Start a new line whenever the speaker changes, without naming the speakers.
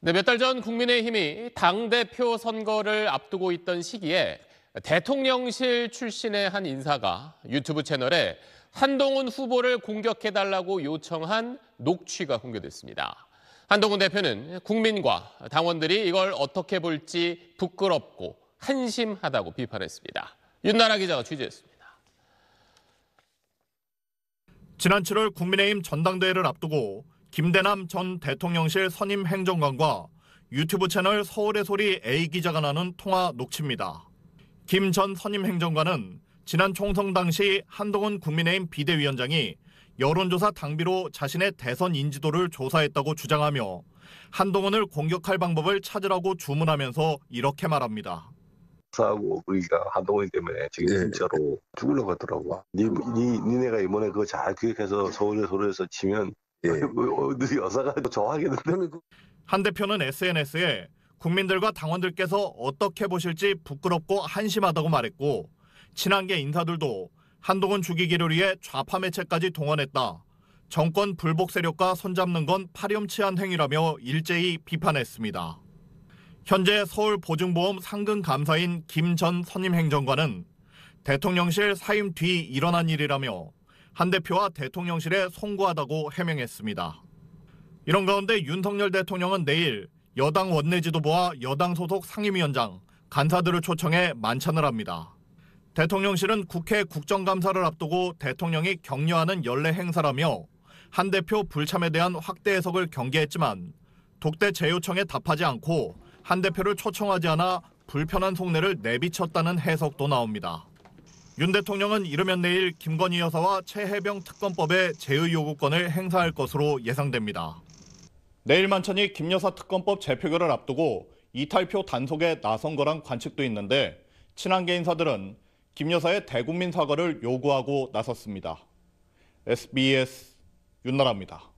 네, 몇달 전 국민의힘이 당대표 선거를 앞두고 있던 시기에 대통령실 출신의 한 인사가 유튜브 채널에 한동훈 후보를 공격해달라고 요청한 녹취가 공개됐습니다. 한동훈 대표는 국민과 당원들이 이걸 어떻게 볼지 부끄럽고 한심하다고 비판했습니다. 윤나라 기자가 취재했습니다.
지난 7월 국민의힘 전당대회를 앞두고 김대남 전 대통령실 선임 행정관과 유튜브 채널 서울의 소리 A 기자가 나눈 통화 녹취입니다. 김 전 선임 행정관은 지난 총선 당시 한동훈 국민의힘 비대위원장이 여론조사 당비로 자신의 대선 인지도를 조사했다고 주장하며 한동훈을 공격할 방법을 찾으라고 주문하면서 이렇게 말합니다.
사하고 의가 한동훈 때문에 지금 예. 진짜로 죽을려고 더라고 니, 네가 이번에 그거 잘 기획해서 서울의 소리에서 치면 예. 뭐, 어, 여사가 뭐 저하겠는데. 그
한 대표는 SNS에 국민들과 당원들께서 어떻게 보실지 부끄럽고 한심하다고 말했고 친한계 인사들도 한동훈 죽이기를 위해 좌파 매체까지 동원했다. 정권 불복 세력과 손잡는 건 파렴치한 행위라며 일제히 비판했습니다. 현재 서울보증보험 상근 감사인 김 전 선임 행정관은 대통령실 사임 뒤 일어난 일이라며 한 대표와 대통령실에 송구하다고 해명했습니다. 이런 가운데 윤석열 대통령은 내일 여당 원내 지도부와 여당 소속 상임위원장, 간사들을 초청해 만찬을 합니다. 대통령실은 국회 국정감사를 앞두고 대통령이 격려하는 연례 행사라며 한 대표 불참에 대한 확대 해석을 경계했지만 독대 재요청에 답하지 않고 한 대표를 초청하지 않아 불편한 속내를 내비쳤다는 해석도 나옵니다. 윤 대통령은 이르면 내일 김건희 여사와 최해병 특검법의 제의 요구권을 행사할 것으로 예상됩니다. 내일 만찬이 김 여사 특검법 재표결을 앞두고 이탈표 단속에 나선 거란 관측도 있는데 친한계 인사들은 김 여사의 대국민 사과를 요구하고 나섰습니다. SBS 윤나라입니다.